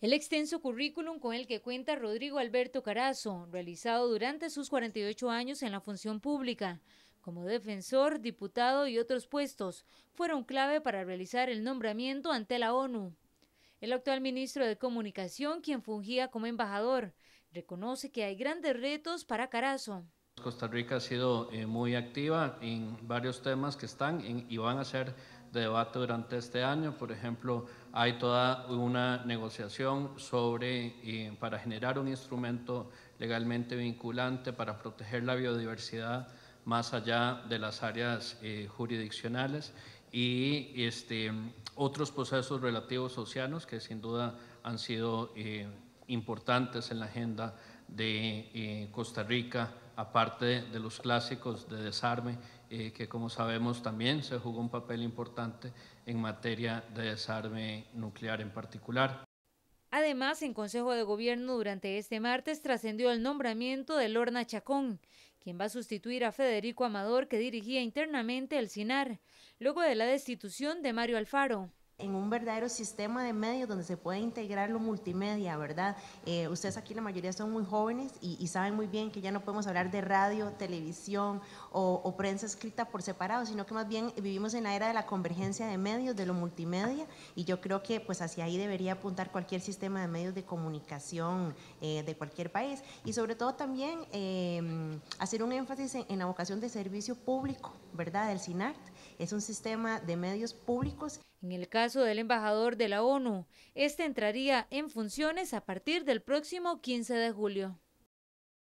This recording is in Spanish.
El extenso currículum con el que cuenta Rodrigo Alberto Carazo, realizado durante sus 48 años en la función pública, como defensor, diputado y otros puestos, fueron clave para realizar el nombramiento ante la ONU. El actual ministro de Comunicación, quien fungía como embajador, reconoce que hay grandes retos para Carazo. Costa Rica ha sido eh, muy activa en varios temas que están y van a ser de debate durante este año. Por ejemplo, hay toda una negociación sobre eh, para generar un instrumento legalmente vinculante para proteger la biodiversidad más allá de las áreas eh, jurisdiccionales y este, otros procesos relativos océanos que sin duda han sido importantes en la agenda de Costa Rica aparte de los clásicos de desarme, eh, que como sabemos también se jugó un papel importante en materia de desarme nuclear en particular. Además, en Consejo de Gobierno durante este martes trascendió el nombramiento de Lorna Chacón, quien va a sustituir a Federico Amador, que dirigía internamente el CINAR, luego de la destitución de Mario Alfaro en un verdadero sistema de medios donde se puede integrar lo multimedia, ¿verdad? Eh, ustedes aquí la mayoría son muy jóvenes y, saben muy bien que ya no podemos hablar de radio, televisión o, prensa escrita por separado, sino que más bien vivimos en la era de la convergencia de medios, de lo multimedia, y yo creo que pues hacia ahí debería apuntar cualquier sistema de medios de comunicación eh, de cualquier país. Y sobre todo también em, hacer un énfasis en, en la vocación de servicio público, ¿verdad? Del SINART es un sistema de medios públicos. En el caso del embajador de la ONU, este entraría en funciones a partir del próximo 15 de julio.